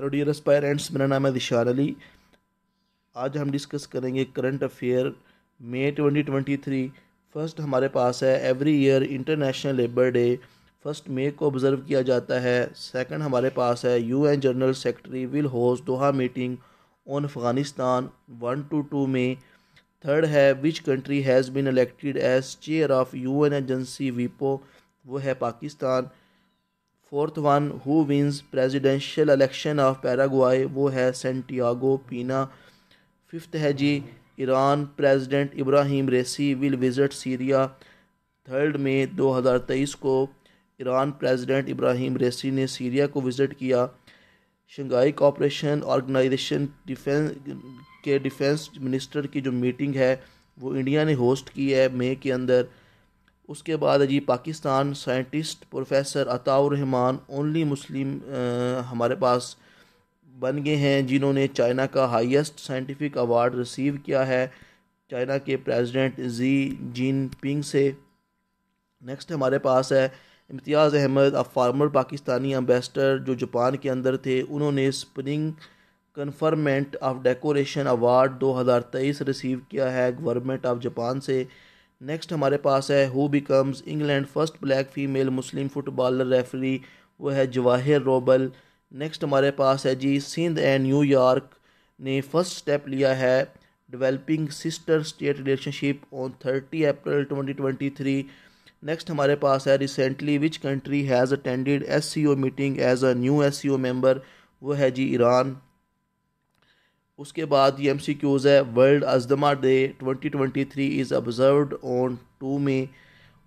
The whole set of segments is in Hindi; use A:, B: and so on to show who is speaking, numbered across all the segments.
A: हेलो डियर एस्पायरेंट्स मेरा नाम है दिशार अली आज हम डिस्कस करेंगे करंट अफेयर मई 2023 फर्स्ट हमारे पास है every year international labour day first मई को ऑब्ज़र्व किया जाता है सेकंड हमारे पास है UN general secretary will host Doha meeting on Afghanistan one to two में थर्ड है which country has been elected as chair of U agency वीपो वो है Pakistan fourth one who wins presidential election of Paraguay वो है सेंटियागो पीना फिफ्थ है जी Iran president Ebrahim Raisi will visit Syria third मई 2023 को ईरान प्रेसिडेंट इब्राहिम रेसी ने सीरिया को विज़िट किया शंघाई कॉपरेशन ऑर्गेनाइजेशन डिफेंस के डिफेंस मिनिस्टर की जो मीटिंग है वो इंडिया ने होस्ट की है मई के अंदर उसके बाद अजी Pakistan scientist professor अताउररहमान only Muslim आ, हमारे पास बन गए हैं जिन्होंने चाइना का हाईएस्ट साइंटिफिक अवार्ड रिसीव किया है चाइना के प्रेसिडेंट जी जिन पिंग से नेक्स्ट हमारे पास है Imtiaz Ahmad a former Pakistani ambassador जो जापान के अंदर थे उन्होंने spring conferment of decoration award 2023 receive किया है गवर्नमेंट ऑफ जापान से नेक्स्ट हमारे पास है who becomes England first black female Muslim footballer referee वो है जवाहिर रोबल नेक्स्ट हमारे पास है जी सिंध एंड न्यूयॉर्क ने फर्स्ट स्टेप लिया है developing sister state relationship on thirty April twenty twenty three next हमारे पास है recently which country has attended S C O meeting as a new S C O member वो है जी ईरान उसके बाद ये एम सी क्यूज़ है world asthma day 2023 is observed on two May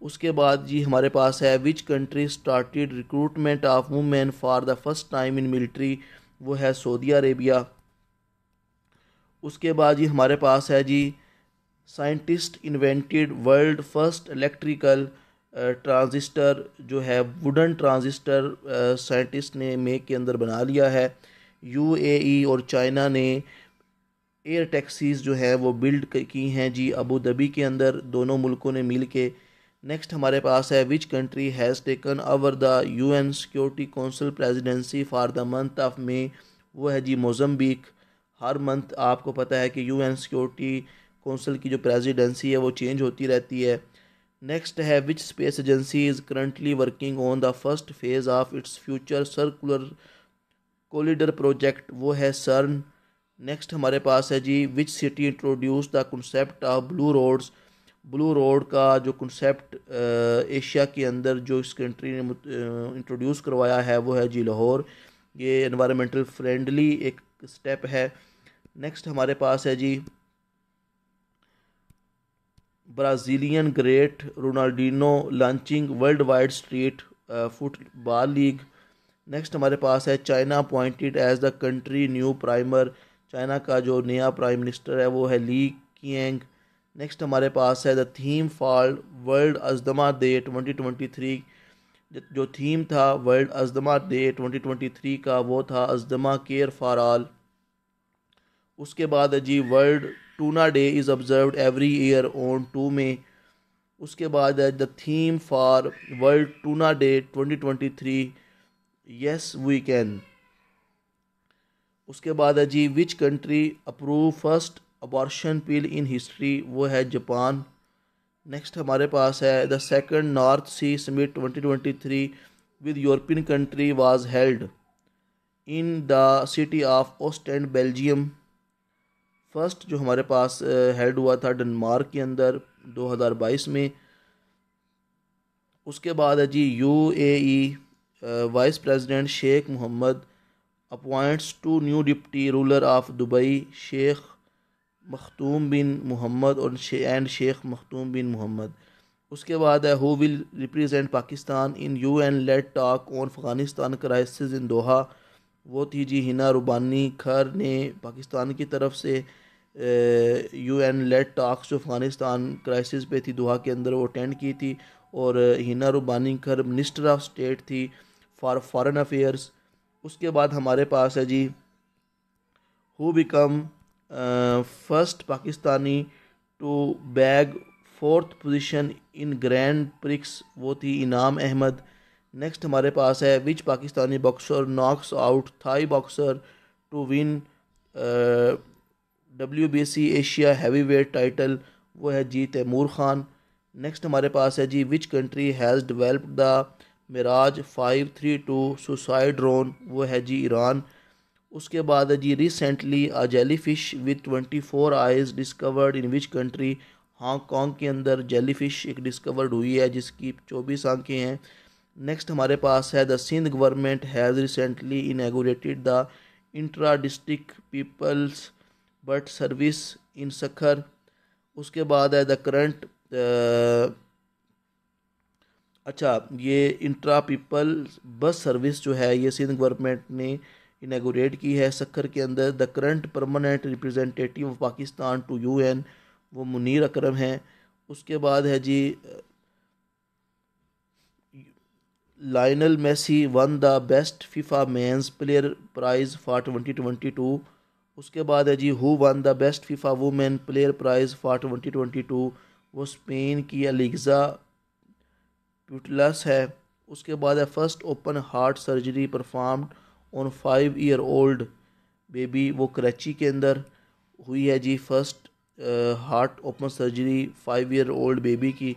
A: उसके बाद जी हमारे पास है which country started recruitment of women for the first time in military वो है सऊदी अरेबिया उसके बाद जी हमारे पास है जी scientist invented world first electrical transistor जो है वुडन ट्रांजिस्टर साइंटिस्ट ने मेक के अंदर बना लिया है यूएई e और चाइना ने एयर टैक्सीज़ जो है वो बिल्ड की हैं जी अबू धाबी के अंदर दोनों मुल्कों ने मिल के नेक्स्ट हमारे पास है which country has taken over the U N security council presidency for the month of May वो है जी मोजम्बिक हर मंथ आपको पता है कि यू एन सिक्योरिटी कौंसिल की जो प्रेजिडेंसी है वो चेंज होती रहती है नेक्स्ट है which space agency is currently working on the first phase of its future circular collider project वो है सर्न नेक्स्ट हमारे पास है जी which city introduce the concept of blue roads blue road का जो कंसेप्ट एशिया के अंदर जो इस कंट्री ने इंट्रोड्यूस करवाया है वो है जी लाहौर ये इन्वायरमेंटल फ्रेंडली एक स्टेप है नेक्स्ट हमारे पास है जी Brazilian great Ronaldinho launching world wide street football league next हमारे पास है China appointed as the country new premier China का जो नया प्राइम मिनिस्टर है वो है ली कियंग नेक्स्ट हमारे पास है the theme for world asthma day 2023 जो थीम था वर्ल्ड अजदमा डे 2023 का वो था अजदमा केयर फॉर आल उसके बाद है जी world tuna day is observe every year on two में उसके बाद है the theme for world tuna day 2023 yes we can उसके बाद है जी which country approve first abortion pill in history वो है जापान नेक्स्ट हमारे पास है the second North Sea summit 2023 with European country was held in the city of and Belgium first जो हमारे पास हेल्ड हुआ था डेनमार्क के अंदर 2022 में उसके बाद है जी U A vice president Sheikh Mohammed appoints two new deputy ruler of Dubai Sheikh Maktoum bin Mohammed और and Sheikh Maktoum bin Mohammed उसके बाद है who will represent Pakistan in U N led talk on Afghanistan crisis in Doha वो थी जी हिना रुबानी खर ने पाकिस्तान की तरफ से यू एन लेट टॉक्स जो अफगानिस्तान क्राइसिस पे थी दोहा के अंदर वो अटेंड की थी और Hina Rabbani Khar minister of state थी फॉर फॉरेन अफेयर्स उसके बाद हमारे पास है जी who become first Pakistani to bag fourth position in grand prix वो थी इनाम अहमद नेक्स्ट हमारे पास है which Pakistani boxer knocks out Thai boxer to win W B C Asia heavy weight title वो है जी तैमूर ख़ान नेक्स्ट हमारे पास है जी which country has developed the Meraj five three to suicide drone वो है जी ईरान उसके बाद है जी recently a jelly fish with twenty four eyes discovered in which country Hong Kong के अंदर जेली फिश एक डिस्कवर्ड हुई है जिसकी चौबीस आंखें हैं नेक्स्ट हमारे पास है the Sindh government has recently inaugurated the intra district people's bus service in Sukkur उसके बाद है द करंट अच्छा ये इंट्रा पीपल बस सर्विस जो है ये सिंध गवर्नमेंट ने इनागोरेट की है सखर के अंदर the current permanent representative of Pakistan to UN वो मुनीर अकरम हैं उसके बाद है जी Lionel Messi won the best FIFA men's player prize for twenty twenty two उसके बाद है जी who won the best FIFA women player prize for twenty twenty two वो स्पेन की अलीगज़ा प्यूटलस है उसके बाद है first open heart surgery perform on five year old baby वो कराची के अंदर हुई है जी first heart open surgery five year old baby की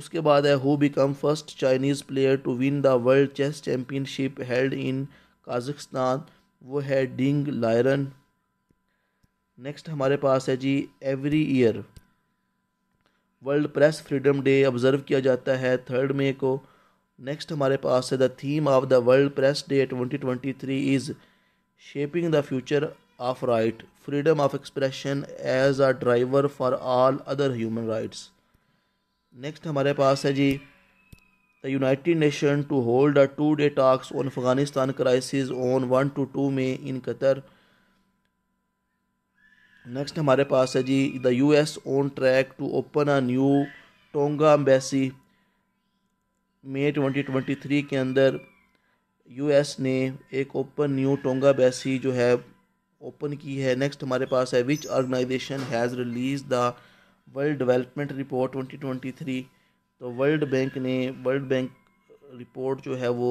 A: उसके बाद है who become first Chinese player to win the world chess championship held in Kazakhstan वो है डिंग लायरन नेक्स्ट हमारे पास है जी every year world press freedom day observe किया जाता है थर्ड मे को नेक्स्ट हमारे पास है the theme of the world press day twenty twenty three is shaping the future of right freedom of expression as a driver for all other human rights next हमारे पास है जी the United Nation to hold a two day talks on Afghanistan crisis on one to two May in Qatar next हमारे पास है जी the U S on track to open a new tonga twenty twenty 2023 के अंदर यूएस ने एक ओपन न्यू टोंगा अम्बेसी जो है ओपन की है नेक्स्ट हमारे पास है which organization has release the world development report 2023 तो वर्ल्ड बैंक ने वर्ल्ड बैंक रिपोर्ट जो है वो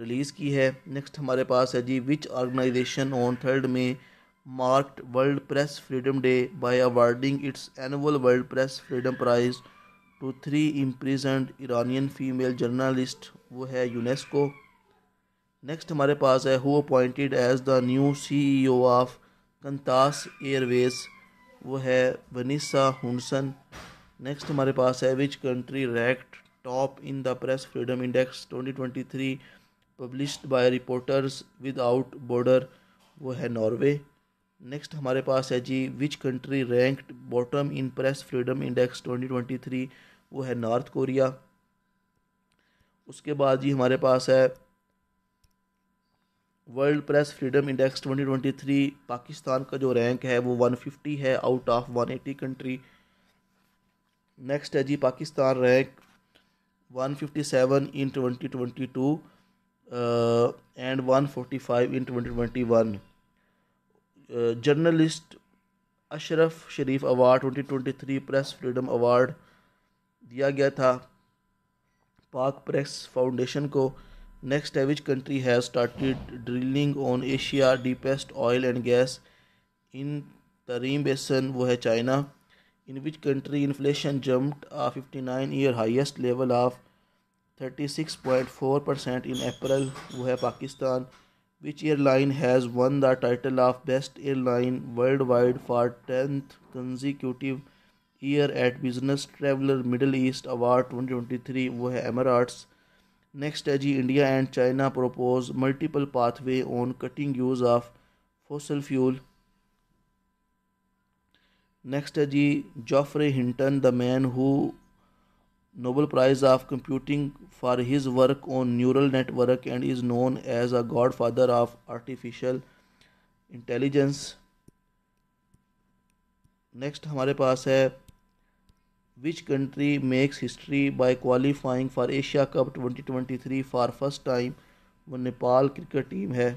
A: रिलीज़ की है नेक्स्ट हमारे पास है जी which organization on third May marked World Press Freedom Day by awarding its annual World Press Freedom Prize to three imprisoned Iranian female journalists वो है यूनेस्को नेक्स्ट हमारे पास है who appointed as the new CEO of Qantas Airways वो है वनीसा हुनसन नेक्स्ट हमारे पास है which country ranked top in the press freedom index 2023 published by reporters without border वो है नॉर्वे नेक्स्ट हमारे पास है जी which country ranked bottom in press freedom index 2023 वो है नॉर्थ कोरिया उसके बाद जी हमारे पास है world press freedom index 2023 Pakistan का जो रैंक है वो 150 है आउट ऑफ 180 कंट्री नेक्स्ट है जी Pakistan rank 157 in 2022 and uh, 145 in 2021 journalist Ashraf Sharif award 2023 press freedom award दिया गया था पाक प्रेस फाउंडेशन को नेक्स्ट है country has started drilling on Asia deepest oil and gas in Tarim basin वो है China in which country inflation jumped a fifty nine year highest level of thirty six point four percent in April वो है Pakistan Which airline has won the title of Best Airline Worldwide for 10th consecutive year at Business Traveler Middle East Award 2023? वो Emirates. Next है India and China propose multiple pathway on cutting use of fossil fuel. Next है Geoffrey Hinton, the man who Nobel prize of computing for his work on neural network and is known as a god father of artificial intelligence next हमारे पास है which country makes history by qualifying for Asia cup 2023 for first time वो नेपाल क्रिकेट टीम है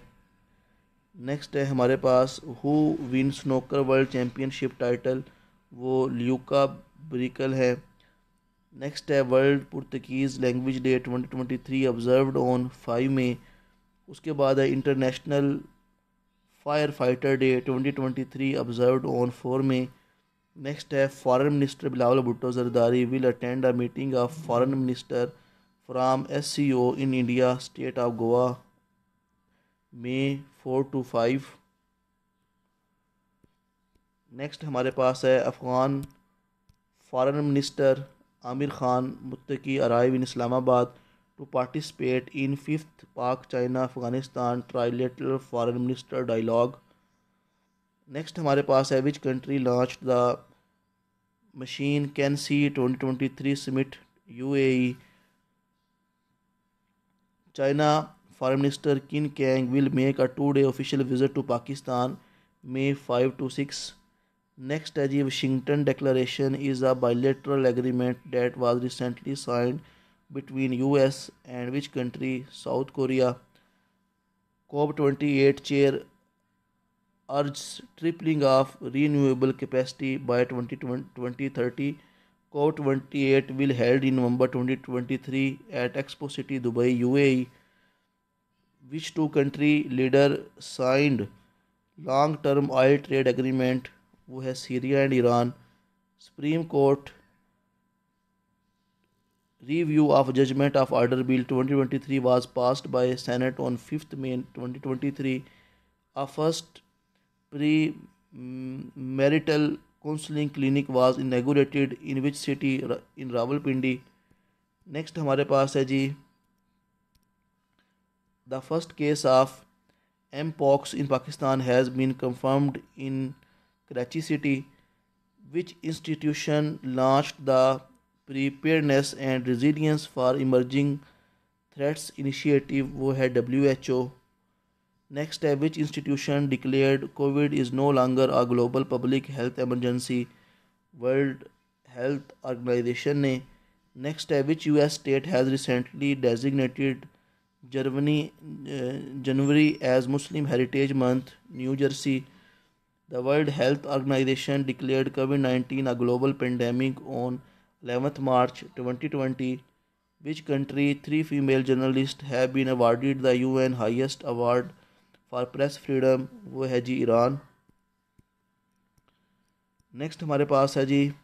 A: नेक्स्ट है हमारे पास who win snooker world championship title वो ल्यूका ब्रिकल है नेक्स्ट है world Portuguese language day 2023 observe on five में उसके बाद है international fire fighter day 2023 observed on four May next है foreign minister Bilawal Bhutto Zardari will attend a meeting of foreign minister from S C O in India state of Goa में फोर टू फाइव नेक्स्ट हमारे पास है Afghan foreign minister Amir Khan Muttaqi arrive in Islamabad to participate in fifth Pak China Afghanistan trilateral foreign minister dialogue next हमारे पास है which country launch the machine can see twenty twenty three summit U A China foreign minister Qin Gang will make a two day official visit to Pakistan May five to six Next, the Washington Declaration is a bilateral agreement that was recently signed between US and which country? South Korea. COP28 chair urges tripling of renewable capacity by 2030. COP28 will held in November 2023 at Expo City, Dubai, UAE. Which two country leader signed long-term oil trade agreement वो है Syria and Iran supreme court review of judgment of order bill 2023 was passed by senate on fifth May three a first pre marital counselling clinic was inaugurated in which city in Rawalpindi next हमारे पास है जी the first case of M pox in Pakistan has been confirmed in Karachi city, which institution launched the Preparedness and Resilience for Emerging Threats Initiative, Who है WHO. Next which institution declared COVID is no longer a global public health emergency, World Health Organization Next which US state has recently designated Germany uh, January as Muslim Heritage Month, New Jersey. The World Health Organization declared COVID 19 a global pandemic on 11th March 2020. Which country? Three female journalists have been awarded the UN highest award for press freedom. Wo hai ji Iran. Next, हमारे पास है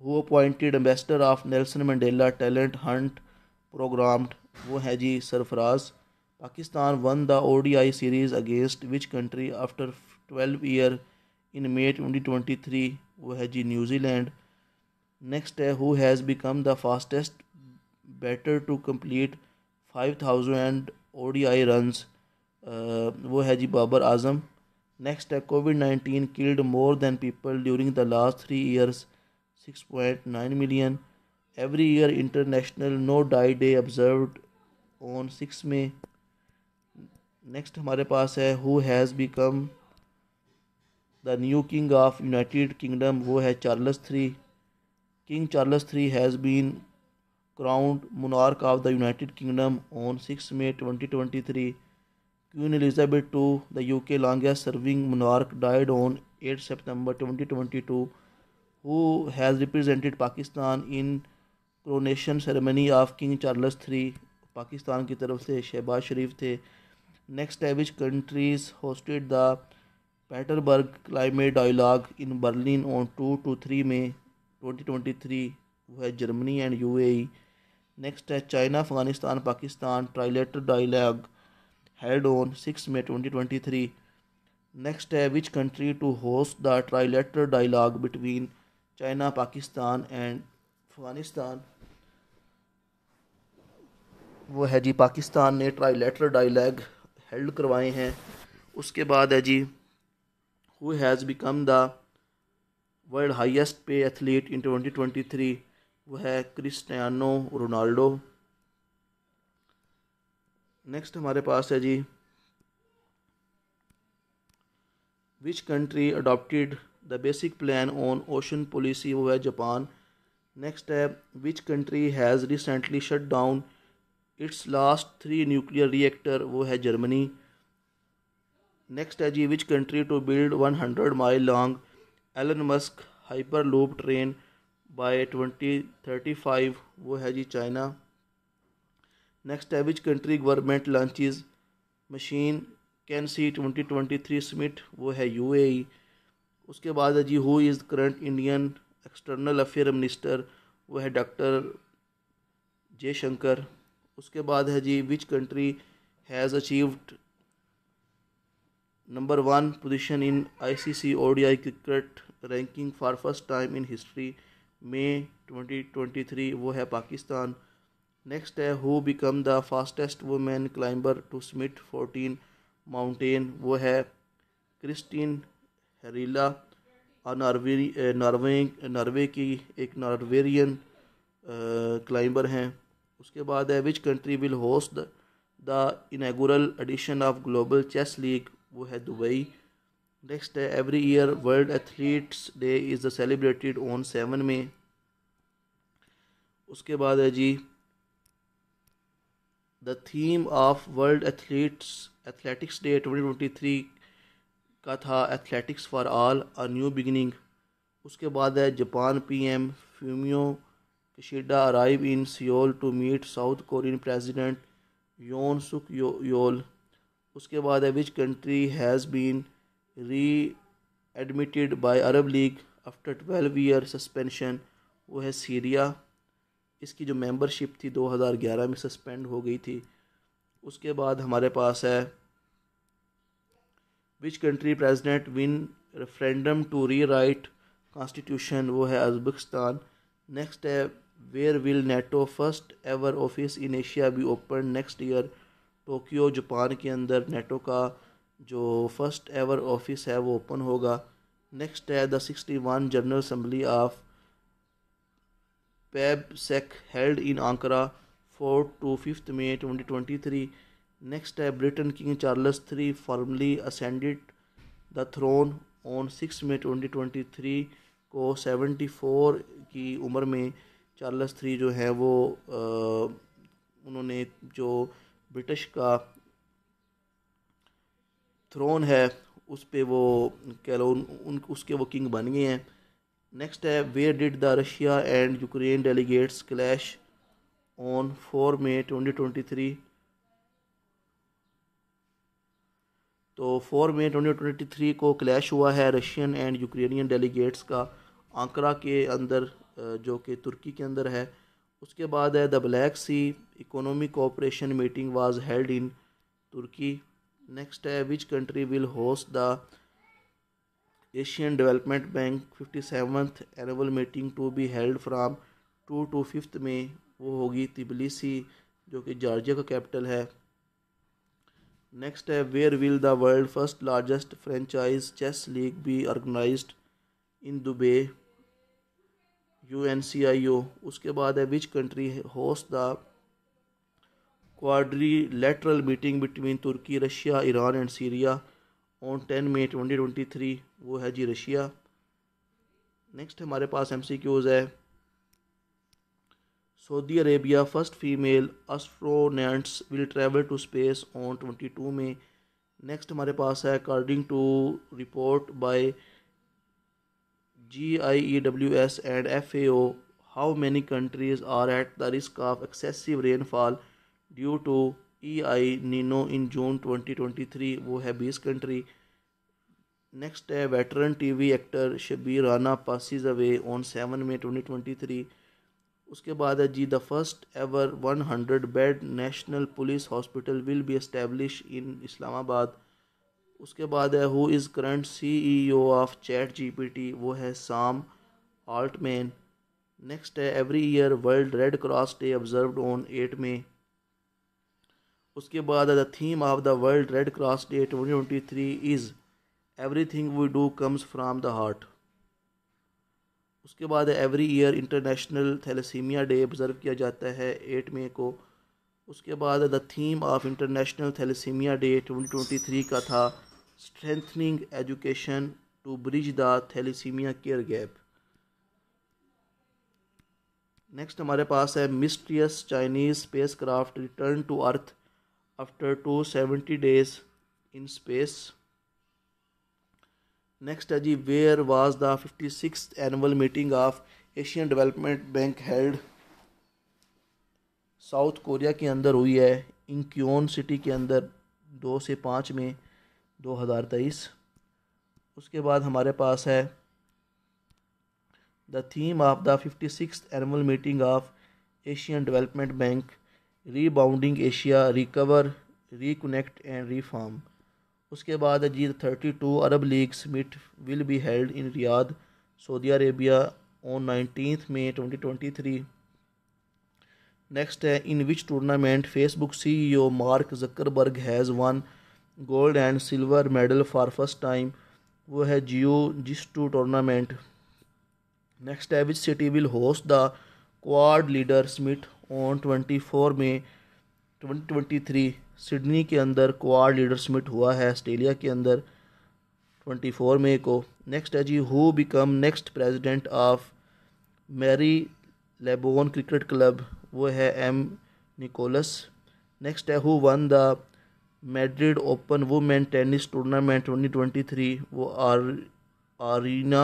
A: who appointed ambassador of Nelson Mandela talent hunt programmed वो है जी Sarfaraz won the ODI series against which country after 12 year in May 2023 who has New Zealand next who has become the fastest better to complete 5000 ODI runs who uh, has Babar Azam next COVID-19 killed more than people during the last 3 years 6.9 million every year international no die day observed on 6 May next हमारे पास है who has become the new king of United Kingdom वो है Charles three king Charles three has been crowned monarch of the United Kingdom on six May twenty twenty three queen Elizabeth two the U K longest serving monarch died on eight September twenty twenty two who has represented Pakistan in coronation ceremony of king Charles three Pakistan की तरफ से शहबाज शरीफ थे नेक्स्ट है which countries hosted the Petersberg climate dialogue in Berlin on two to three May twenty twenty three वो है Germany and U A next है China Afghanistan Pakistan trilateral dialogue held on six May twenty twenty three next है which country to host the trilateral dialogue between China Pakistan and Afghanistan वो है जी पाकिस्तान ने ट्राइलेटर डायलॉग हेल्ड करवाए हैं उसके बाद है जी who has become the world highest pay athlete in 2023 वो है क्रिस्टियानो रोनाल्डो नेक्स्ट हमारे पास है जी which country adopted the basic plan on ocean policy वो है जापान नेक्स्ट है which country has recently shut down its last three nuclear reactor वो है जर्मनी नेक्स्ट है जी which country to build one hundred mile long Elon Musk hyper loop train by twenty thirty five वो है जी चाइना नेक्स्ट है which country government launches machine can see twenty twenty three summit वो है यू ए e. उसके बाद है जी who is current Indian external affair minister वो है डॉक्टर जयशंकर उसके बाद है जी which country has achieved number one position in ICC ODI cricket ranking for first time in history May 2023 वो है पाकिस्तान नेक्स्ट है who become the fastest women climber to summit 14 mountain वो है क्रिस्टीन हरीला और नॉर्वे नॉर्वे की एक नॉर्वेरियन क्लाइंबर हैं उसके बाद है which country will host the inaugural edition of global chess league वो है दुबई नेक्स्ट है every year world athletes day is celebrated on seven May उसके बाद है जी the theme of world athletes athletics day twenty twenty three का था athletics for all a new beginning उसके बाद है Japan PM Fumio Kishida arrive in Seoul to meet South Korean president Yoon Suk यो, योल उसके बाद है which country has been readmitted by Arab league after twelve year suspension वो है सीरिया इसकी जो मेंबरशिप थी 2011 में सस्पेंड हो गई थी उसके बाद हमारे पास है which country president win referendum to rewrite constitution वो है अजबकिस्तान नेक्स्ट है where will NATO first ever office in Asia be open next year Tokyo Japan के अंदर नेटो का जो फर्स्ट एवर ऑफिस है वो ओपन होगा नेक्स्ट है the sixty one general assembly of PABSEC held in Ankara four to fifth May twenty twenty three next है Britain king Charles three formally ascended the throne on six May twenty twenty three को सेवेंटी फोर की उम्र में चार्ल्स थ्री जो है वो आ, उन्होंने जो ब्रिटिश का थ्रोन है उस पर वो कह लो उन उसके वो किंग बन गए हैं नेक्स्ट है where did the Russia and Ukraine delegates clash on four May twenty twenty three तो four May twenty twenty three को क्लैश हुआ है रशियन एंड यूक्रेनियन डेलीगेट्स का आंकड़ा के अंदर जो कि तुर्की के अंदर है उसके बाद है the Black Sea economic cooperation meeting was held in Turkey next है which country will host the Asian development bank fifty seventh annual meeting to be held from two to fifth May वो होगी तिबलीसी जो कि जॉर्जिया का कैपिटल है नेक्स्ट है where will the world first largest franchise chess league be organised in Dubai U N C I O उसके बाद है which country host the lateral meeting between Turkey Russia Iran and Syria on ten May twenty twenty three वो है जी रशिया नेक्स्ट हमारे पास एम सी क्यूज़ है Saudi Arabia first female astronauts will travel to space on twenty two May next हमारे पास है according to report by GIEWS and FAO how many countries are at the risk of excessive rainfall due to EI Nino in June 2023 वो है बीस कंट्री नेक्स्ट है veteran T V actor Shabbir Rana passes away on seven twenty three उसके बाद है जी the first ever one hundred bed national police hospital will be establish in Islamabad उसके बाद है who is current C E O of chat T वो है साम आल्टमैन नेक्स्ट है every year world red cross day observe on eight May उसके बाद है the theme of the world red cross day twenty twenty three is everything we do comes from the heart उसके बाद every year international thalassaemia day observe किया जाता है एट मे को उसके बाद the theme of international thalassaemia day 2023 का था strengthening education to bridge the thalassaemia care gap next हमारे पास है mysterious Chinese spacecraft return to earth after two seventy days in space next है जी where was the fifty six annual meeting of Asian development bank held South Korea के अंदर हुई है इंक्योन सिटी के अंदर दो से पाँच में दो हज़ार तेईस उसके बाद हमारे पास है the theme of the fifty six annual meeting of Asian development bank rebounding Asia recover reconnect and reform उसके बाद जी thirty two Arab league summit will be held in Riyadh Saudi Arabia on nineteen May twenty twenty three Next, uh, in which tournament Facebook CEO Mark Zuckerberg has won gold and silver medal for first time वो है jiujitsu tournament next है which city will host the quad leader summit on twenty four May twenty twenty three Sydney के अंदर क्वाड लीडर स्मिट हुआ है ऑस्ट्रेलिया के अंदर ट्वेंटी फोर मे को नेक्स्ट है uh, जी who become next president of Marylebone cricket club वो है एम निकोलस नेक्स्ट है who won the Madrid open women tennis tournament twenty twenty three वो आर आरीना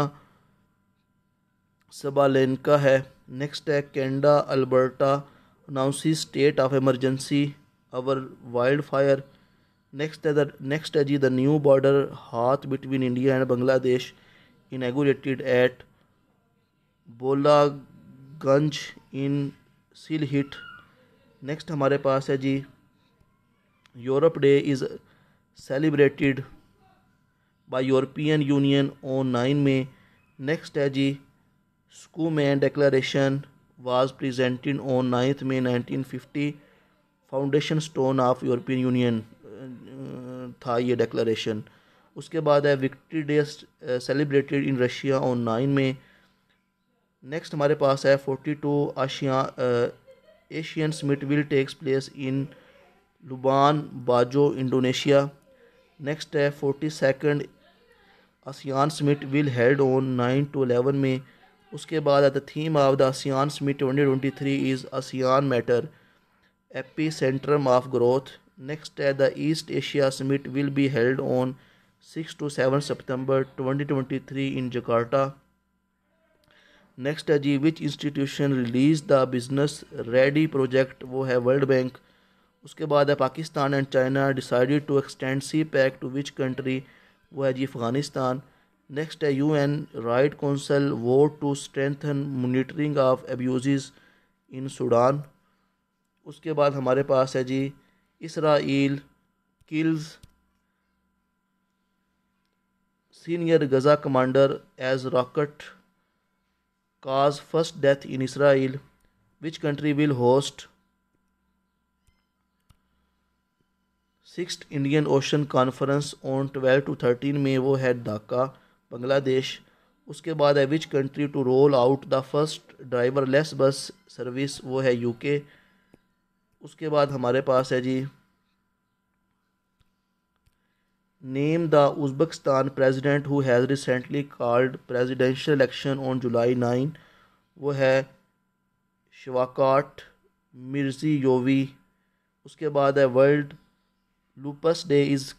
A: सबालेनका है नेक्स्ट है Canada Alberta announces state of emergency over wildfire next है द नेक्स्ट है जी the new border haat between India and Bangladesh inaugurated at Bholaganj in Sylhet next हमारे पास है जी Europe day is celebrated by European union on nine May next है जी Schuman declaration was presented on ninth May 1950 foundation stone of European union था ये डेक्लरेशन उसके बाद है victory day celebrated in Russia on nine May next हमारे पास है forty two Asia Asian summit will takes place in Labuan Bajo Indonesia next है forty second ASEAN summit will held on nine to eleven में उसके बाद the theme of the ASEAN summit twenty twenty three is ASEAN matters epicentrum of growth next है the east Asia summit will be held on six to seven September twenty twenty three in Jakarta next है जी which institution release the business ready project वो है वर्ल्ड बैंक उसके बाद है Pakistan and China decided to extend CPEC to which country वो है जी अफ़गानिस्तान नेक्स्ट है U N right council vote to strengthen monitoring of abuse in Sudan उसके बाद हमारे पास है जी Israel kills senior Gaza commander as rocket cause first death in Israel, which country will host sixth Indian Ocean Conference on 12 to 13 May वो है ढाका बांग्लादेश उसके बाद है which country to roll out the first driverless bus service वो है यूके उसके बाद हमारे पास है जी name the Uzbekistan president who has recently called presidential election on July 9 वो है शवाकाट मिर्जी योवी उसके बाद है world lupus day is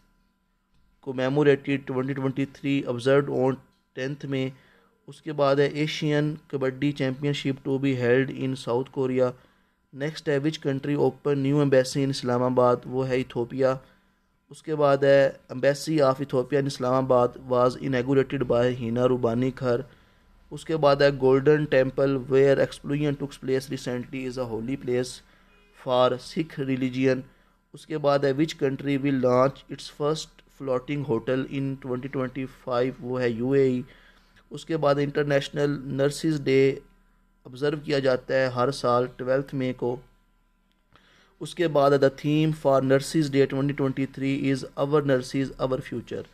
A: commemorated 2023 observe on tenth May उसके बाद है Asian kabaddi championship to be held in South Korea next है which country open new embassy in Islamabad वो है इथोपिया उसके बाद है embassy of Ethiopia in Islamabad was inaugurated by Hina Rabbani Khar उसके बाद है Golden Temple where explosion tooks place recently is a holy place for Sikh religion उसके बाद है which country will launch its first floating hotel in 2025 वो है यूएई e. उसके बाद इंटरनेशनल नर्सिस डे ऑब्ज़र्व किया जाता है हर साल ट्वेल्थ मे को उसके बाद the theme for nurses day 2023 is our nurses our future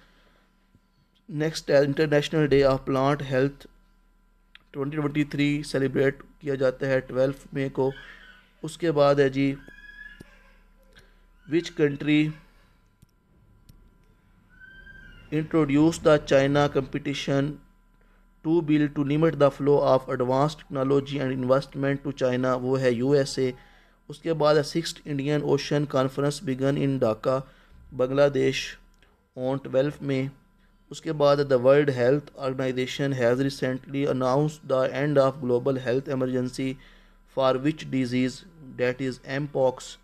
A: next international day of plant health 2023 celebrate किया जाता है ट्वेल्थ मई को उसके बाद है जी which country introduce the China competition to bill to limit the flow of advance technology and investment to China वो है यूएसए उसके बाद six Indian Ocean conference begin in Dhaka Bangladesh on twelfth May उसके बाद the world health organisation has recently announce the end of global health emergency for which disease that is M pox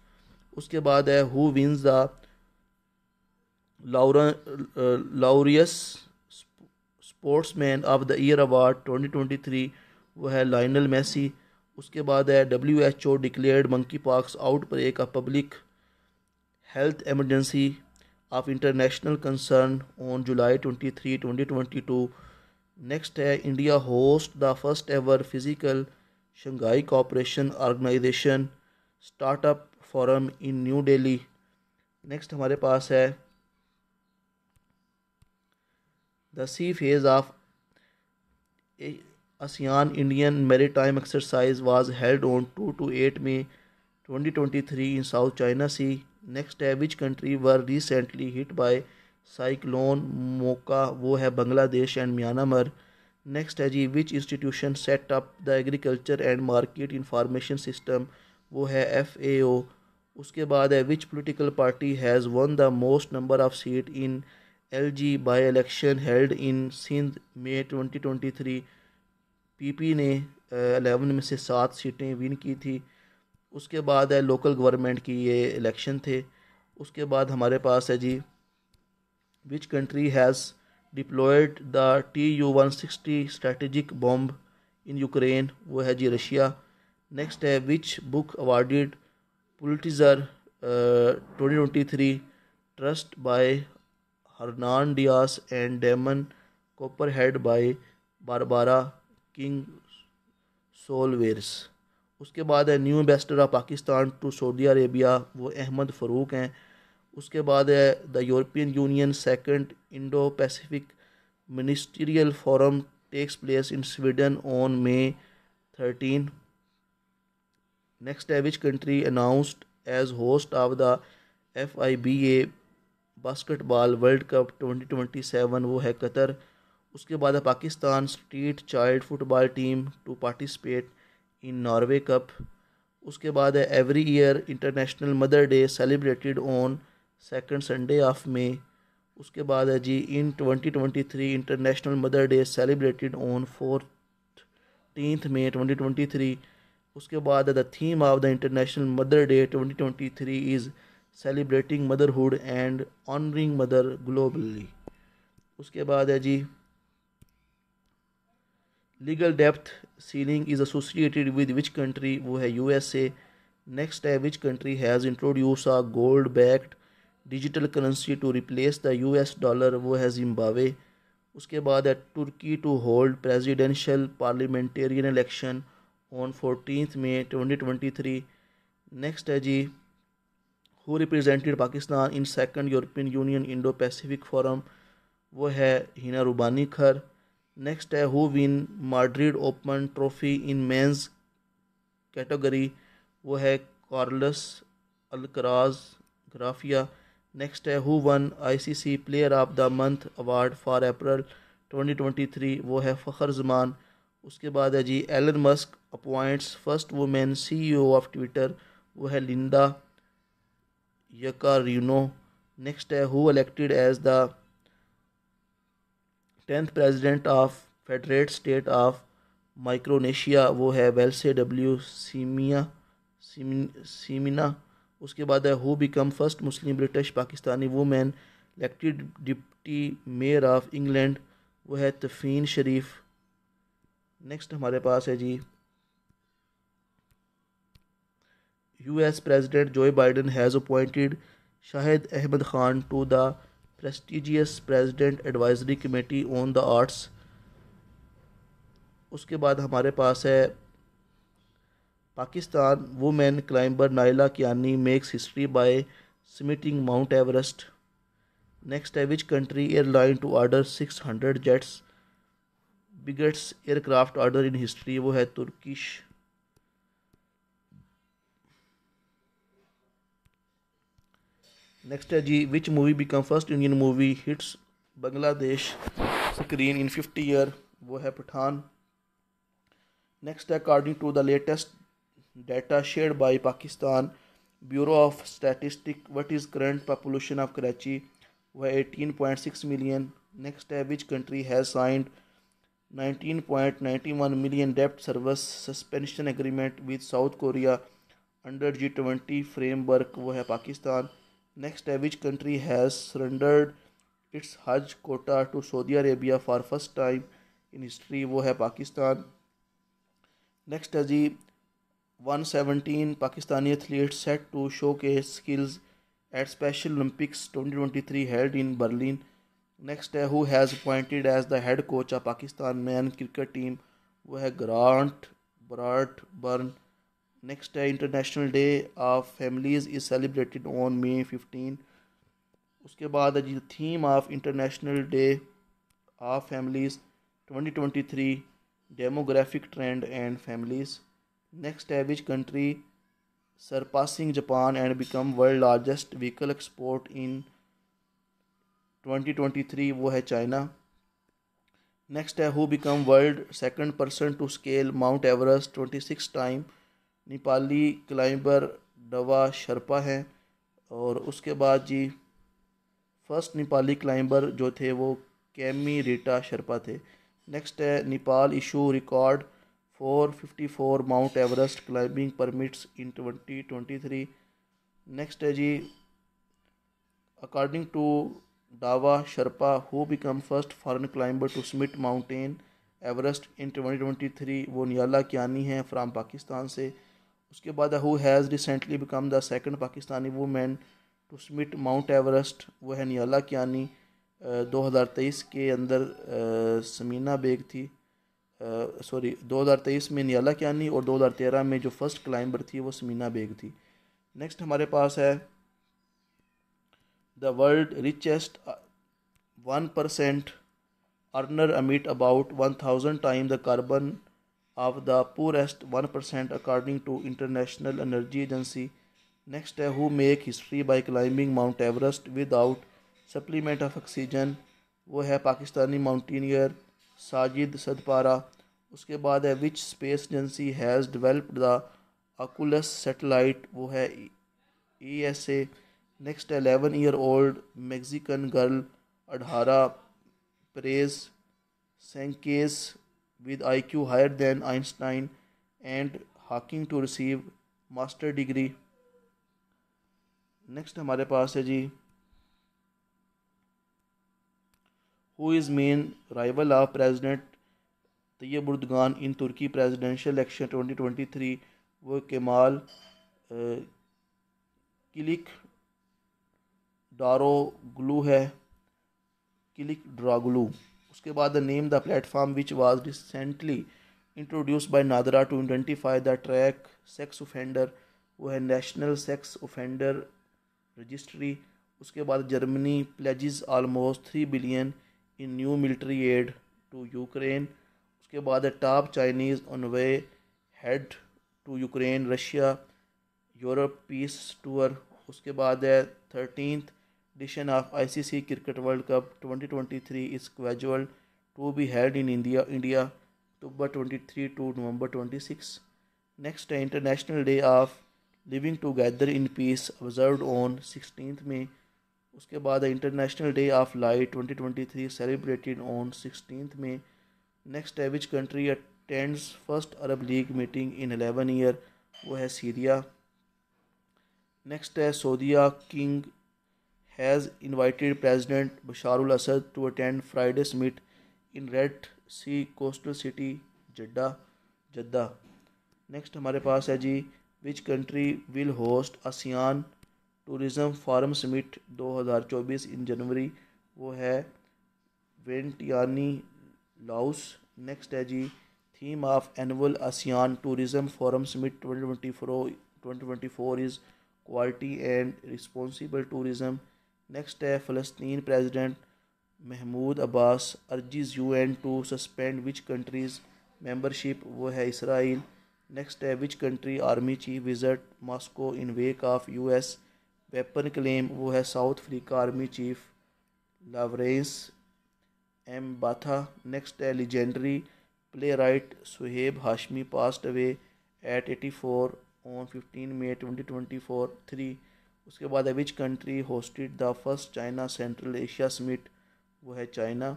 A: उसके बाद है who wins the Laureus sports man of the year award 2023 वो है लाइनल मेसी उसके बाद है W H O declared monkeypox पर एक public health emergency of international concern on July twenty three twenty twenty two next है India host the first ever physical Shanghai cooperation organisation startup forum in New Delhi next हमारे पास है the sea phase of ASEAN Indian time exercise was held on two to eight May 2023 in South China Sea next है which country were recently hit by cyclone Mocha वो है बांग्लादेश एंड म्यांमार नेक्स्ट है जी which institution set up the agriculture and market information system वो है एफ ए ओ उसके बाद है which political party has won the most number of seat in L G by election held in Sindh May twenty twenty three PP ने अलेवन में से सात सीटें विन की थी उसके बाद है लोकल गवर्नमेंट की ये इलेक्शन थे उसके बाद हमारे पास है जी which country has deployed the T U one sixty strategic bomb in Ukraine वो है जी रशिया नेक्स्ट है which book awarded Pulitzer twenty twenty three trust by Hernan Diaz and Demon Copperhead by Barbara Kingsolver उसके बाद है new ambassador of Pakistan to Saudi Arabia वो अहमद फ़रूक हैं उसके बाद है the European union second Indo Pacific ministerial forum takes place in Sweden on May thirteen next है which country announced as host of the F I B A basketball world cup twenty twenty seven वो है कतर उसके बाद है Pakistan street child football team to participate in Norway cup उसके बाद है every year international mother day celebrated on second Sunday of May उसके बाद है जी in 2023 international mother day celebrated on fourth twenty twenty 2023 उसके बाद the theme of the international mother day 2023 is celebrating motherhood and honouring mother globally उसके बाद है जी लीगल डेप्थ ceiling is associated with which country वो है यू एस ए नेक्स्ट है which country has introduce a gold backed digital currency to replace the U S dollar वो है जिम्बावे उसके बाद है Turkey to hold presidential parliamentarian election on fourteen May twenty twenty three next है जी who represented Pakistan in second European union Indo Pacific forum वो है हिना रुबानी खर नेक्स्ट है who win Madrid open trophy in men's category वो है कार्लस अलकराज ग्राफिया नेक्स्ट है who won ICC player of the month award for April 2023 वो है फ़खर जमान उसके बाद है जी Elon Musk appoints first women CEO of Twitter वो है लिंडा यकारिनो नेक्स्ट है who elected as the tenth president of federated state of Micronesia वो है वेल्से डब्ल्यू सीमिया सीमिना उसके बाद है who become first Muslim British Pakistani women elected deputy mayor of England वो है तफीन शरीफ नेक्स्ट हमारे पास है जी US president Joe Biden has appointed Shahid Ahmed Khan to the prestigious president advisory committee on the arts उसके बाद हमारे पास है Pakistan women climber Naila Kiani makes history by summiting mount Everest next है which country airline to order six hundred jets biggest aircraft order in history वो है तुर्किश नेक्स्ट है जी which movie become first Indian movie hits Bangladesh screen in fifty year वो है पठान नेक्स्ट है according to the latest data share by Pakistan bureau of statistic what is current population of Karachi वह सिक्स मिलियन नेक्स्ट है which country has signed nineteen point one million dept service suspension agreement with south Korea under G twenty framework वो है पाकिस्तान नेक्स्ट है which country has surrendered its Hajj quota to Saudi Arabia for first time in history वो है पाकिस्तान नेक्स्ट है जी one seventeen Pakistani athlete set to showcase skills at special Olympics twenty twenty three held in Berlin next है who has appointed as the head coach of Pakistan man cricket team वो है grant Bradburn Next day, International Day of Families is celebrated on May 15. उसके बाद है जी theme of international day of families 2023 demographic trend and families next है which country surpassing Japan and become world largest vehicle export in 2023 वो है चाइना नेक्स्ट है who become world second person to scale mount Everest 26 time Nepali climber Dawa Sherpa हैं और उसके बाद जी फर्स्ट नेपाली क्लाइंबर जो थे वो कैमी रीटा शर्पा थे नेक्स्ट है Nepal issue record 454 mount Everest climbing permits in 2023 next है जी according to Dawa Sherpa who become first foreign climber to summit mountain Everest in 2023 वो नियाला कियानी है फ्राम पाकिस्तान से उसके बाद who has recently become the second Pakistani women to summit mount Everest वह है नियाला कियानी दो हज़ार तेईस के अंदर समीना बेग थी सॉरी दो हज़ार तेईस में नियाला कियानी और दो हज़ार तेरह में जो फर्स्ट क्लाइंबर थी वो समीना बेग थी नेक्स्ट हमारे पास है the world richest one percent earner emit about one thousand time the carbon of the poorest 1% according to International Energy Agency. Next, uh, who make history by climbing Mount Everest without supplement of oxygen वो है पाकिस्तानी माउंटेनियर साजिद सदपारा उसके बाद है which space agency has developed the Aculus satellite वो है E S A next eleven year old Mexican girl Adhara Perez Sanchez with IQ higher than Einstein and Hawking to receive master degree next हमारे पास है जी who is main rival of president Tayyip Erdogan in Turkey presidential election 2023 वो केमाल क्लिक डारो ग्लू है क्लिक ड्रागलू उसके बाद the name the platform which was recently introduce by NADRA to identify the track sex offender वो है नेशनल सेक्स ऑफेंडर रजिस्ट्री उसके बाद Germany pledges almost three billion in new military aid to Ukraine उसके बाद top Chinese envoy head to Ukraine Russia Europe peace tour उसके बाद है thirteenth edition of ICC Cricket World Cup 2023 is scheduled to be held in India, India, October 23 to November 26. Next, the International Day of Living Together in Peace observed on 16th May. उसके बाद the international day of light 2023 celebrated on sixteen May next है which country attends first Arab league meeting in eleven year वो है सीरिया नेक्स्ट है Saudi king has invited President Bashar al Assad to attend Friday summit in Red Sea coastal city Jeddah Jeddah next हमारे पास है जी which country will host ASEAN tourism forum summit 2024 in January वो है वेंटियानी लाउस नेक्स्ट है जी theme of annual ASEAN tourism forum summit twenty twenty four twenty twenty four is quality and responsible tourism next है Palestine president Mahmoud Abbas urges U N to suspend which countries membership वो है इसराइल नेक्स्ट है which country army chief visit Moscow in wake of U S weapon claim वो है south Africa army chief Lawrence Mbatha next है legendary playwright Suhaib Hashmi passed away at eighty four on fifteen May twenty twenty four three उसके बाद है which country hosted the first China central Asia summit वो है चाइना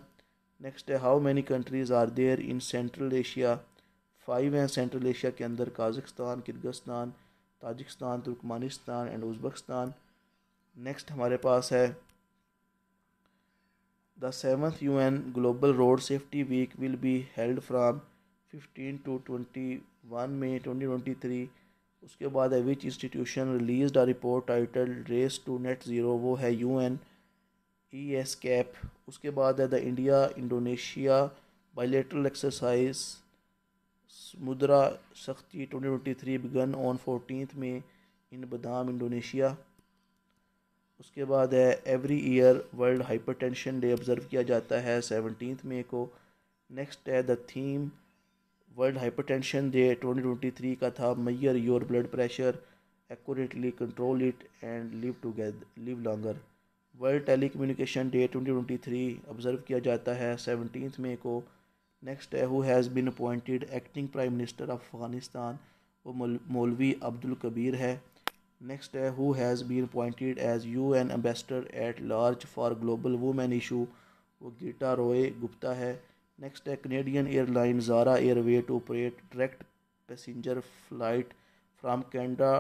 A: नेक्स्ट है how many countries are there in central Asia five हैं सेंट्रल एशिया के अंदर Kazakhstan Kyrgyzstan Tajikistan Turkmenistan and Uzbekistan next हमारे पास है the seventh U N global road safety week will be held from fifteen to twenty one May twenty twenty three उसके बाद है which institution release a report title race to net zero वो है U N E S CAP उसके बाद है the India Indonesia bilateral exercise Samudra Shakti twenty twenty three began on fourteen May in Batam Indonesia उसके बाद है every year world hypertension day observe किया जाता है सेवनटीन मे को नेक्स्ट है the theme world hypertension day 2023 का था measure your blood pressure accurately control it and live together live longer world telecommunication day 2023 observe किया जाता है सेवनटीन मे को नेक्स्ट है who has been appointed acting prime minister of Afghanistan वो मौलवी अब्दुल कबीर है नेक्स्ट है who has been appointed as you N ambassador at large for global women issue वो गीटा रॉय गुप्ता है नेक्स्ट है कनेडियन एयरलाइन जारा airway to operate direct passenger flight from Canada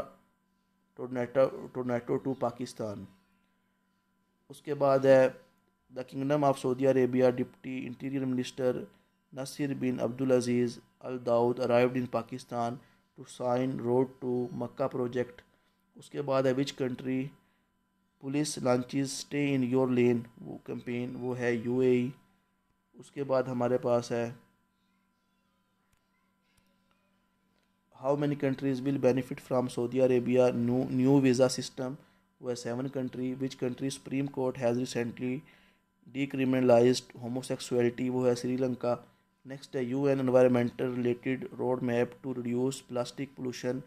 A: Toronto NATO, to NATO उसके बाद है the kingdom of Saudi Arabia deputy interior minister Nasser bin Abdul Aziz Al Daoud arrived in Pakistan to sign road to Makkah project उसके बाद है which country police launches stay in your lane वो कैंपेन वो है यूएई उसके बाद हमारे पास है how many countries will benefit from Saudi Arabia new visa system वो है seven country which country supreme court has recently decriminalize homosexuality वो है श्रीलंका नेक्स्ट है U N environmental related road map to reduce plastic pollution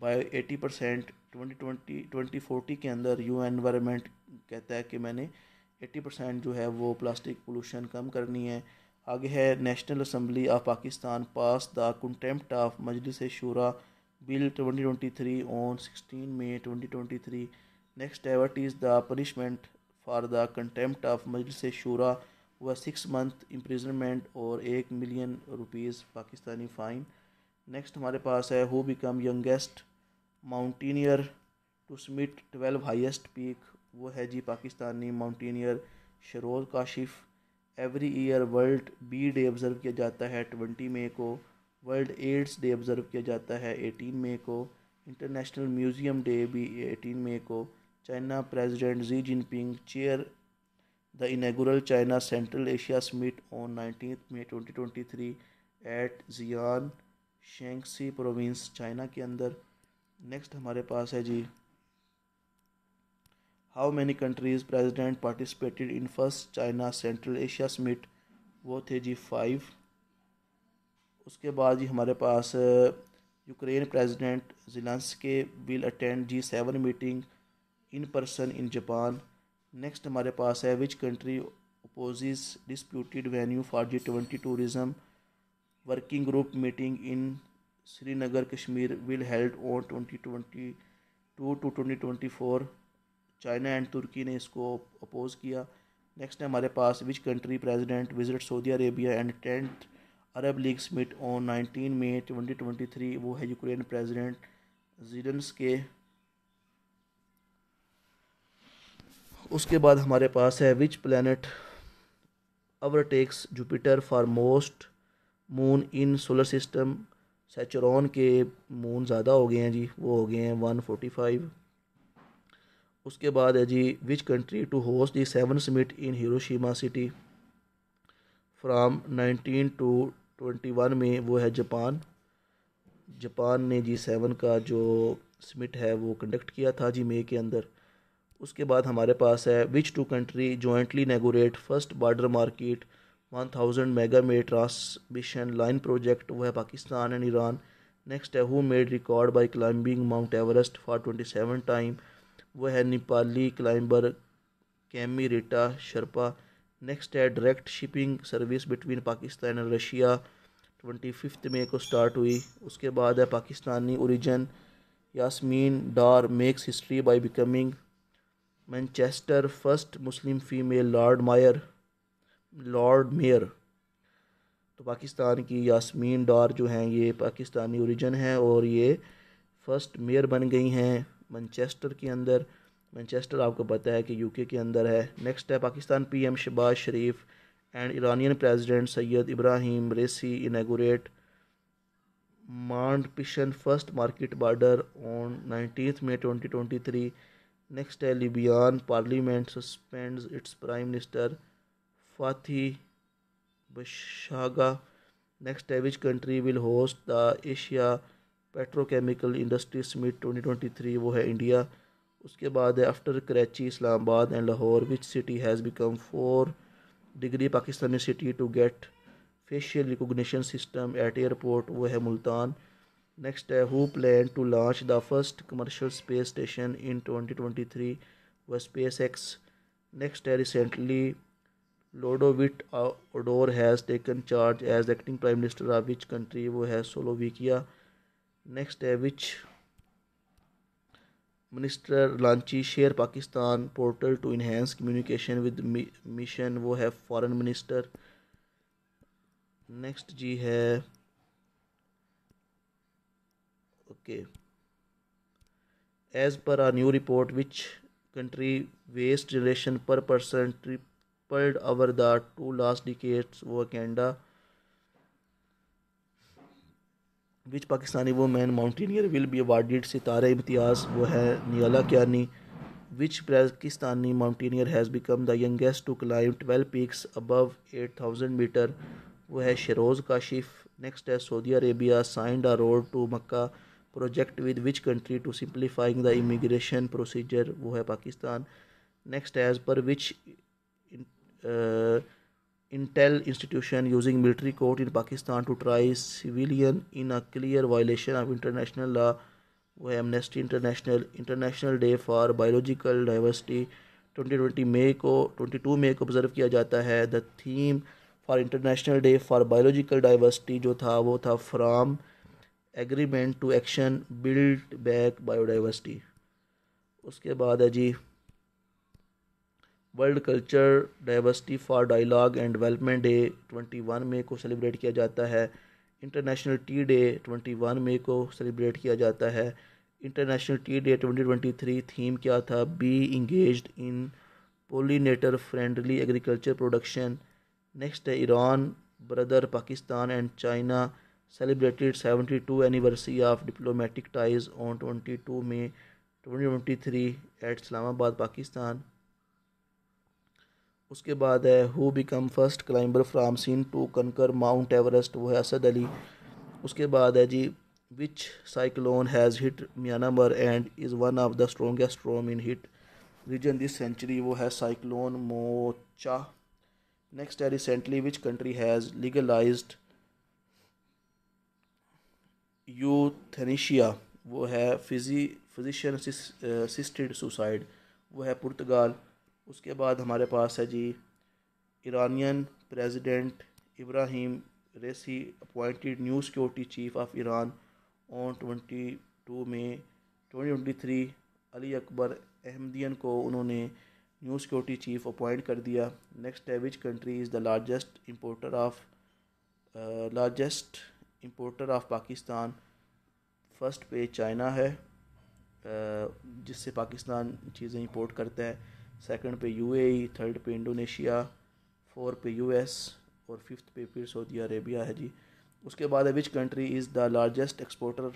A: by eighty percent twenty twenty twenty forty के अंदर यू एन एनवायरमेंट कहता है कि मैंने एट्टी परसेंट जो है वो प्लास्टिक पोलूशन कम करनी है आगे है national assembly of Pakistan pass the contempt of Majlis Shura bill twenty twenty three on sixteen May twenty twenty three next what is the punishment for the contempt of Majlis Shura व सिक्स मंथ इम्प्रिजनमेंट और एक million rupees Pakistani fine next हमारे पास है who become youngest mountaineer to summit twelve highest peak वो है जी Pakistani mountaineer Shehroze Kashif every year world bee day observe किया जाता है ट्वेंटी मई को वर्ल्ड एड्स डे ऑब्ज़र्व किया जाता है एटीन मई को इंटरनेशनल म्यूज़ियम डे भी एटीन मई को China president Xi Jinping chair the inaugural China central Asia summit on nineteen May twenty twenty three at Xi'an Shaanxi province China के अंदर नेक्स्ट हमारे पास है जी how many countries president participated in first China central Asia summit वो थे जी फाइव उसके बाद जी हमारे पास Ukraine Zelensky will attend G seven meeting in person in Japan next हमारे पास है which country opposes disputed venue for G twenty tourism working group meeting in Srinagar Kashmir will held on twenty twenty two to twenty twenty four China and तुर्की ने इसको अपोज़ किया नेक्स्ट है हमारे पास which country president visit Saudi Arabia and tenth Arab league summit on nineteen May twenty twenty three वो है यूक्रेन प्रेजिडेंट जीडनस के उसके बाद हमारे पास है which planet overtakes Jupiter for most moon in solar system Saturn के मून ज़्यादा हो गए हैं जी वो हो गए हैं वन फोर्टी फाइव उसके बाद है जी which country to host the seven summit in Hiroshima city from 19 to 21 May वो है जापान जापान ने जी सेवन का जो समिट है वो कंडक्ट किया था जी मई के अंदर उसके बाद हमारे पास है which two country jointly inaugurate first border market 1000 megawatt transmission line project वो है पाकिस्तान एंड ईरान नेक्स्ट है who made record by climbing mount Everest for seven time वह है नेपाली क्लाइंबर कैमी रेटा शर्पा नेक्स्ट है direct shipping service between Pakistan and Russia twenty fifth May को स्टार्ट हुई उसके बाद है Pakistani origin Yasmin Dar makes history by becoming Manchester first Muslim female lord mayor lord mayor तो पाकिस्तान की यासमीन डार जो हैं ये पाकिस्तानी ओरिजन हैं और ये फर्स्ट मेयर बन गई हैं मैनचेस्टर के अंदर मैनचेस्टर आपको पता है कि यूके के अंदर है नेक्स्ट है Pakistan PM Shehbaz Sharif and Iranian president Seyed Ebrahim Raisi inaugurate Mand Pishin first market border on nineteen May twenty twenty three next है Libyan parliament suspend its prime minister Fathi Bashagha next है which country will host the Asia petrochemical industry summit 2023 वो है इंडिया उसके बाद है after Karachi Islamabad and Lahore which city has become four degree Pakistani city to get facial recognition system at airport वो है मुल्तान नेक्स्ट है who plan to launch the first commercial space station in 2023 वह स्पेस एक्स नेक्स्ट है recently Ludovit Odor has taken charge as acting prime minister of which country वो है सोलोविकिया नेक्स्ट है which minister launch share Pakistan portal to enhance communication with mission वो है फॉरेन मिनिस्टर नेक्स्ट जी है okay as per a new report which country waste generation per person tripled over the two last decades वो Canada which Pakistani woman mountaineer will be awarded Sitara Imtiaz वो है Naila Kiani which Pakistani mountaineer has become the youngest to climb twelve peaks above eight thousand metre वो है शरोज़ काशिफ नेक्स्ट है Saudi Arabia signed a road to Makkah project with which country to simplifying the immigration procedure वो है Pakistan next as per which intel institution using military court in Pakistan to try civilian in a clear violation of international law वो Amnesty International international day for biological diversity twenty May को ट्वेंटी टू मे को ऑब्जर्व किया जाता है the theme for international day for biological diversity जो था वो था from agreement to action build back biodiversity उसके बाद है जी world culture diversity for dialogue and development day 21 मई को सेलिब्रेट किया जाता है इंटरनेशनल टी डे 21 मई को सेलिब्रेट किया जाता है इंटरनेशनल टी डे 2023 थीम क्या था be engage in pollinator friendly agriculture production next है Iran brother Pakistan and China celebrated 72 anniversary of diplomatic ties on 22 May 2023 at Islamabad Pakistan उसके बाद है who become first climber from Sindh to conquer Mount Everest वो है असद अली उसके बाद है जी which cyclone has hit Myanmar and is one of the strongest storm in hit region this century वो है साइक्लोन मोचा नेक्स्ट है recently which country has legalise euthanasia वो है फिजी फिजिशियन असिस्टेड सुसाइड वो है पुर्तगाल उसके बाद हमारे पास है जी Iranian president Ebrahim Raisi appointed new security chief of Iran on twenty two May twenty twenty three Ali Akbar Ahmadian को उन्होंने न्यू सिक्योरिटी चीफ अपॉइंट कर दिया नेक्स्ट है which country is the largest importer of largest importer of Pakistan first पे चाइना है uh, जिससे पाकिस्तान चीज़ें इंपोर्ट करता है सेकंड पे यूएई थर्ड e, पे इंडोनेशिया फोर्थ पे यूएस और फिफ्थ पे फिर सऊदी अरेबिया है जी उसके बाद है which country is the largest exporter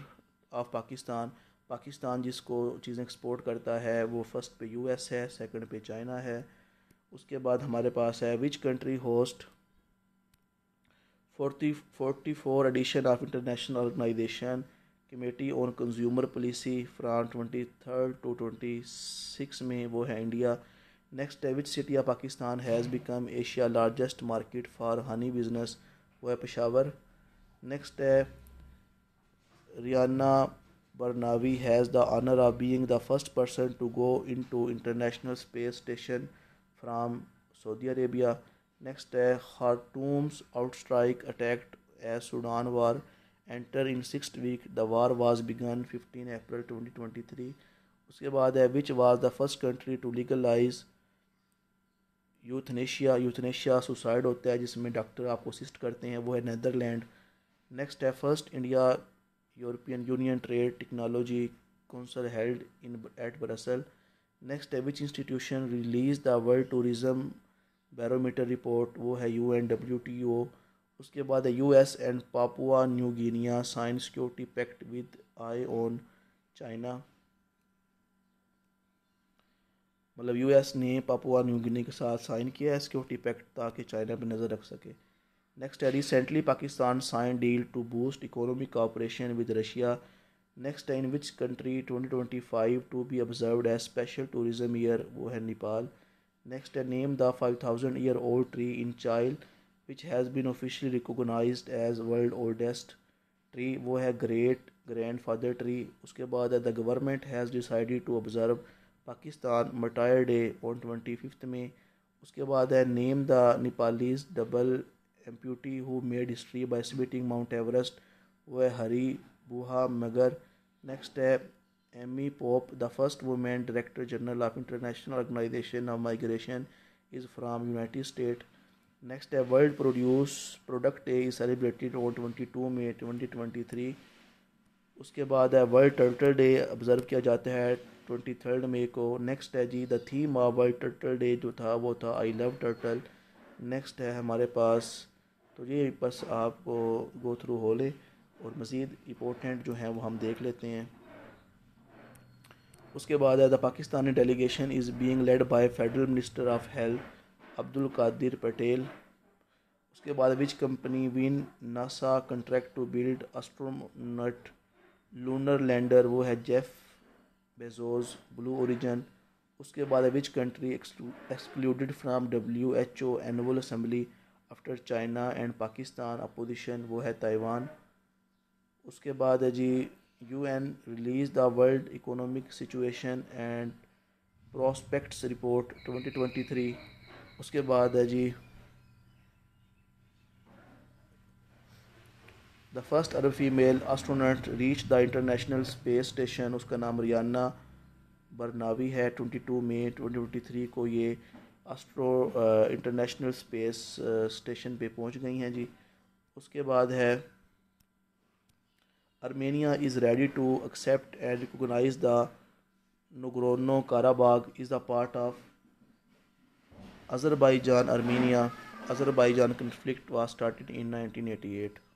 A: of Pakistan Pakistan जिसको चीज़ें एक्सपोर्ट करता है वो फर्स्ट पे यूएस है सेकंड पे चाइना है उसके बाद हमारे पास है which country host forty forty four edition of international organisation committee on consumer policy from twenty third to twenty six May वो है इंडिया नेक्स्ट है which city of Pakistan has become Asia largest market for honey business वो है पेशावर नेक्स्ट है Rayyanah Barnawi has the honour of being the first person to go into international space station from Saudi Arabia next है खारटूम्स out strike attacked a Sudan war enter in six week the war was begin fifteen April twenty twenty three उसके बाद है which was the first country to legalise euthanasia euthanasia suicide होता है जिसमें डॉक्टर आपको असिस्ट करते हैं वो है नदरलैंड नेक्स्ट है first India European Union trade technology council held in at Brussels next है which institution release the world tourism barometer report वो है U N W T O उसके बाद U S and Papua New Guinea sign security pact with eye on China मतलब यू एस ने पापुआ न्यू गिनी के साथ साइन किया है सिक्योरिटी पैक्ट ताकि चाइना पर नज़र रख सके नेक्स्ट है recently Pakistan sign deal to boost economic cooperation with Russia next in which country twenty twenty five to be observe as special tourism year वो है नेपाल नेक्स्ट है name the five thousand year old tree in Chile which has been officially recognise as world oldest tree वो है ग्रेट ग्रैंड फादर ट्री उसके बाद है the government has decided to observe Pakistan martyr day on twenty fifth May उसके बाद है name the Nepalese double amputee who made history by summiting Mount Everest वो है हरी बुहा मगर नेक्स्ट है Amy Pope the first women director general of international organisation of migration is from United State next है world produce product day is celebrated on twenty two May twenty twenty three उसके बाद है वर्ल्ड टर्टल डे ऑब्ज़र्व किया जाता है ट्वेंटी थर्ड मे को नेक्स्ट है जी the theme of world turtle day जो था वो था आई लव टर्टल नेक्स्ट है हमारे पास तो ये बस आपको गो थ्रू हो ले और मज़ीद इम्पोर्टेंट जो हैं वो हम देख लेते हैं उसके बाद है the Pakistani delegation is being led by federal minister of health Abdul Qadir Patel उसके बाद which company win NASA contract to build astronaut lunar lander वो है जेफ बेजोस ब्लू ओरिजन उसके बाद which country excluded from W H O annual assembly after China and Pakistan opposition वो है ताइवान उसके बाद है जी U N release the world economic situation and prospects report twenty twenty three उसके बाद है जी the first Arab female astronaut reach the international space station उसका नाम रियाना बरनावी है 22 मई 2023 को ये एस्ट्रो इंटरनेशनल स्पेस स्टेशन पे पहुंच गई हैं जी उसके बाद है Armenia is ready to accept and recognise the Nagorno Karabakh is the part of Azerbaijan Armenia Azerbaijan conflict was started in 1988